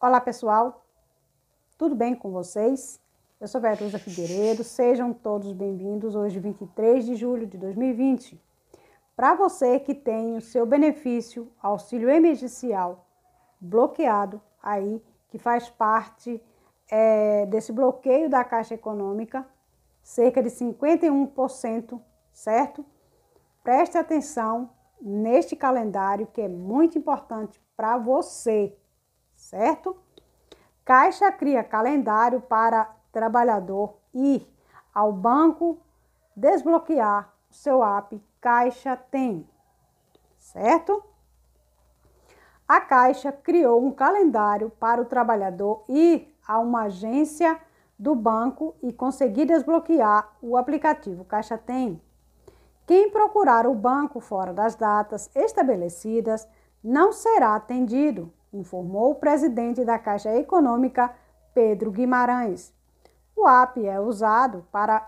Olá pessoal, tudo bem com vocês? Eu sou Verusa Figueiredo, sejam todos bem-vindos hoje, 23 de julho de 2020. Para você que tem o seu benefício auxílio emergencial bloqueado aí, que faz parte é, desse bloqueio da Caixa Econômica, cerca de 51%, certo? Preste atenção neste calendário que é muito importante para você certo? Caixa cria calendário para trabalhador ir ao banco desbloquear o seu app Caixa Tem, certo? A Caixa criou um calendário para o trabalhador ir a uma agência do banco e conseguir desbloquear o aplicativo Caixa Tem. Quem procurar o banco fora das datas estabelecidas não será atendido informou o presidente da Caixa Econômica, Pedro Guimarães. O AP é usado para,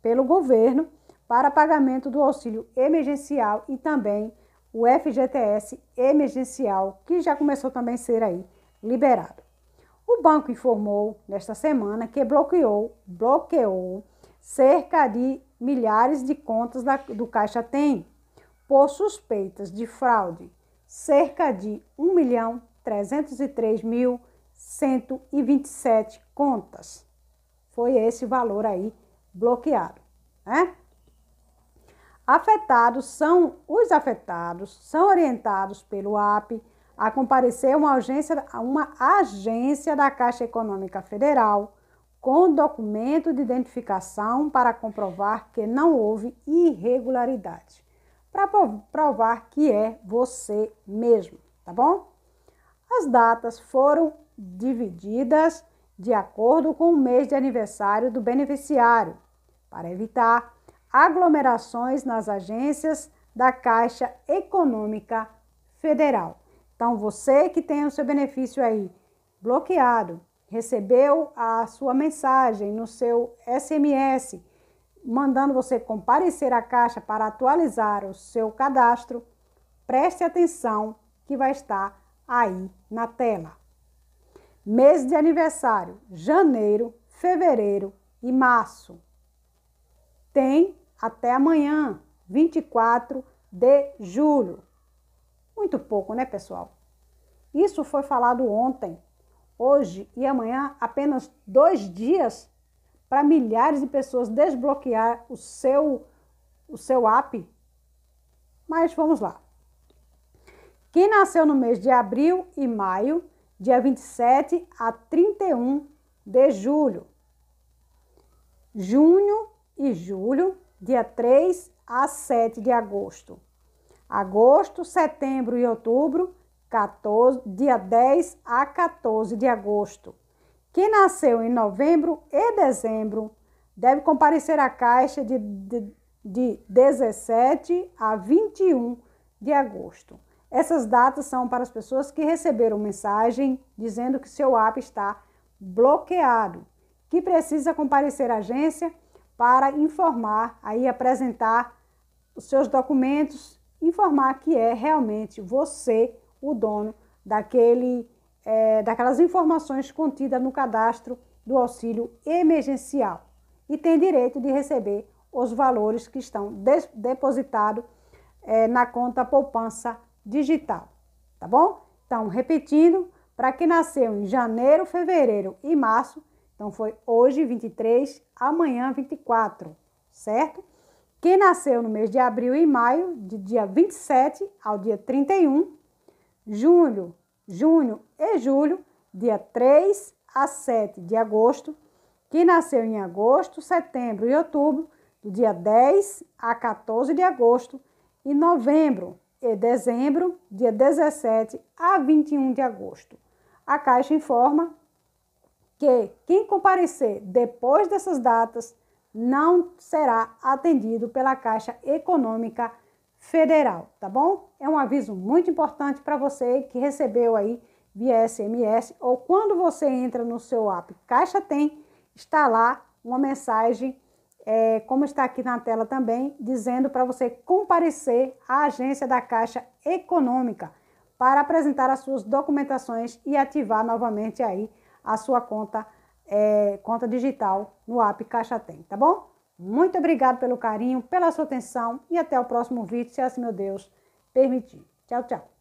pelo governo para pagamento do auxílio emergencial e também o FGTS emergencial, que já começou também a ser aí liberado. O banco informou nesta semana que bloqueou, bloqueou cerca de milhares de contas da, do Caixa Tem por suspeitas de fraude, cerca de 1 milhão 303.127 contas. Foi esse valor aí bloqueado, né? Afetados são os afetados, são orientados pelo AP a comparecer a uma agência, uma agência da Caixa Econômica Federal com documento de identificação para comprovar que não houve irregularidade, para provar que é você mesmo, tá bom? As datas foram divididas de acordo com o mês de aniversário do beneficiário, para evitar aglomerações nas agências da Caixa Econômica Federal. Então, você que tem o seu benefício aí bloqueado, recebeu a sua mensagem no seu SMS, mandando você comparecer à Caixa para atualizar o seu cadastro, preste atenção que vai estar aí na tela. Mês de aniversário: janeiro, fevereiro e março. Tem até amanhã, 24 de julho. Muito pouco, né, pessoal? Isso foi falado ontem. Hoje e amanhã, apenas dois dias para milhares de pessoas desbloquear o seu o seu app. Mas vamos lá. Quem nasceu no mês de abril e maio, dia 27 a 31 de julho. Junho e julho, dia 3 a 7 de agosto. Agosto, setembro e outubro, 14, dia 10 a 14 de agosto. Quem nasceu em novembro e dezembro deve comparecer à Caixa de, de, de 17 a 21 de agosto. Essas datas são para as pessoas que receberam mensagem dizendo que seu app está bloqueado, que precisa comparecer à agência para informar, aí apresentar os seus documentos, informar que é realmente você o dono daquele, é, daquelas informações contidas no cadastro do auxílio emergencial e tem direito de receber os valores que estão depositados é, na conta poupança digital, tá bom? Então, repetindo, para quem nasceu em janeiro, fevereiro e março, então foi hoje 23, amanhã 24, certo? Quem nasceu no mês de abril e maio, de dia 27 ao dia 31, julho, junho e julho, dia 3 a 7 de agosto. Quem nasceu em agosto, setembro e outubro, do dia 10 a 14 de agosto. E novembro, é dezembro, dia 17 a 21 de agosto. A Caixa informa que quem comparecer depois dessas datas não será atendido pela Caixa Econômica Federal, tá bom? É um aviso muito importante para você que recebeu aí via SMS ou quando você entra no seu app Caixa Tem, está lá uma mensagem é, como está aqui na tela também, dizendo para você comparecer à agência da Caixa Econômica para apresentar as suas documentações e ativar novamente aí a sua conta, é, conta digital no app Caixa Tem, tá bom? Muito obrigado pelo carinho, pela sua atenção e até o próximo vídeo, se assim meu Deus permitir. Tchau, tchau.